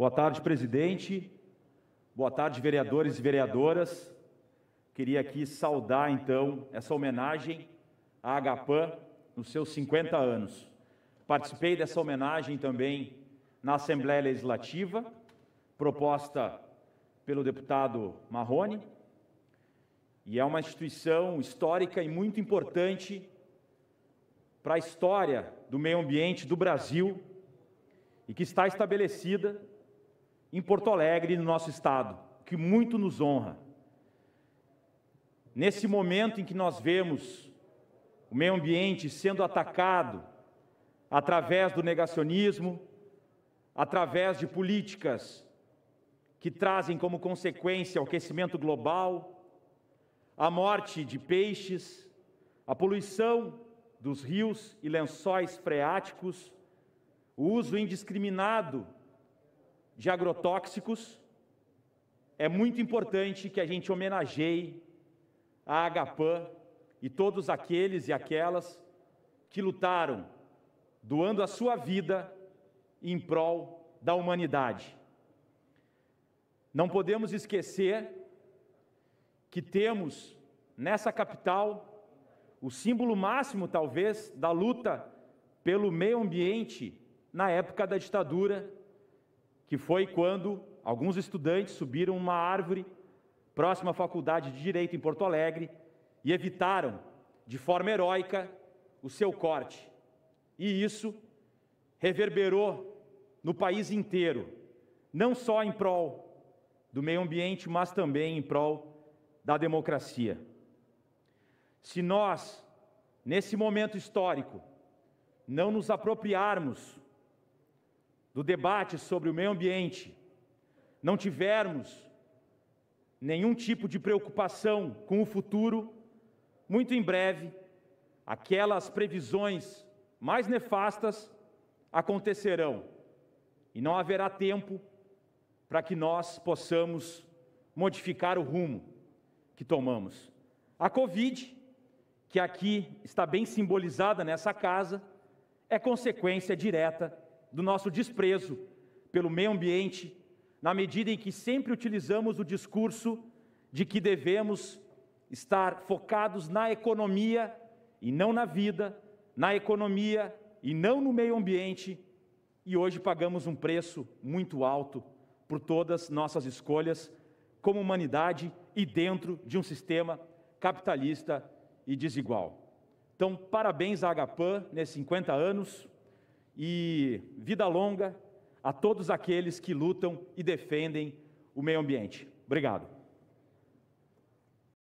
Boa tarde, presidente. Boa tarde, vereadores e vereadoras. Queria aqui saudar, então, essa homenagem à Agapan nos seus 50 anos. Participei dessa homenagem também na Assembleia Legislativa, proposta pelo deputado Marrone, e é uma instituição histórica e muito importante para a história do meio ambiente do Brasil e que está estabelecida em Porto Alegre, no nosso estado, que muito nos honra. Nesse momento em que nós vemos o meio ambiente sendo atacado através do negacionismo, através de políticas que trazem como consequência o aquecimento global, a morte de peixes, a poluição dos rios e lençóis freáticos, o uso indiscriminado de agrotóxicos, é muito importante que a gente homenageie a Agapam e todos aqueles e aquelas que lutaram, doando a sua vida em prol da humanidade. Não podemos esquecer que temos nessa capital o símbolo máximo, talvez, da luta pelo meio ambiente na época da ditadura que foi quando alguns estudantes subiram uma árvore próxima à Faculdade de Direito em Porto Alegre e evitaram, de forma heróica, o seu corte. E isso reverberou no país inteiro, não só em prol do meio ambiente, mas também em prol da democracia. Se nós, nesse momento histórico, não nos apropriarmos do debate sobre o meio ambiente, não tivermos nenhum tipo de preocupação com o futuro, muito em breve, aquelas previsões mais nefastas acontecerão e não haverá tempo para que nós possamos modificar o rumo que tomamos. A Covid, que aqui está bem simbolizada nessa casa, é consequência direta do nosso desprezo pelo meio ambiente, na medida em que sempre utilizamos o discurso de que devemos estar focados na economia e não na vida, na economia e não no meio ambiente, e hoje pagamos um preço muito alto por todas nossas escolhas como humanidade e dentro de um sistema capitalista e desigual. Então, parabéns à Agapan nesses 50 anos e vida longa a todos aqueles que lutam e defendem o meio ambiente. Obrigado.